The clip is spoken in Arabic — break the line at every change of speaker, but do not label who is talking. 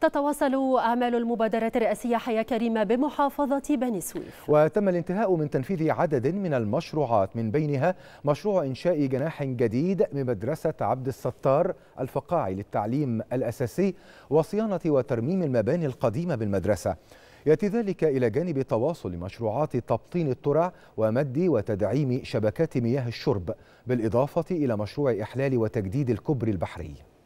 تتواصل أعمال المبادرة الرئاسية حياة كريمة بمحافظة بني
سويف وتم الانتهاء من تنفيذ عدد من المشروعات من بينها مشروع إنشاء جناح جديد بمدرسة عبد الستار الفقاعي للتعليم الأساسي وصيانة وترميم المباني القديمة بالمدرسة ياتي ذلك الى جانب تواصل مشروعات تبطين الترع ومد وتدعيم شبكات مياه الشرب بالاضافه الى مشروع احلال وتجديد الكبر البحري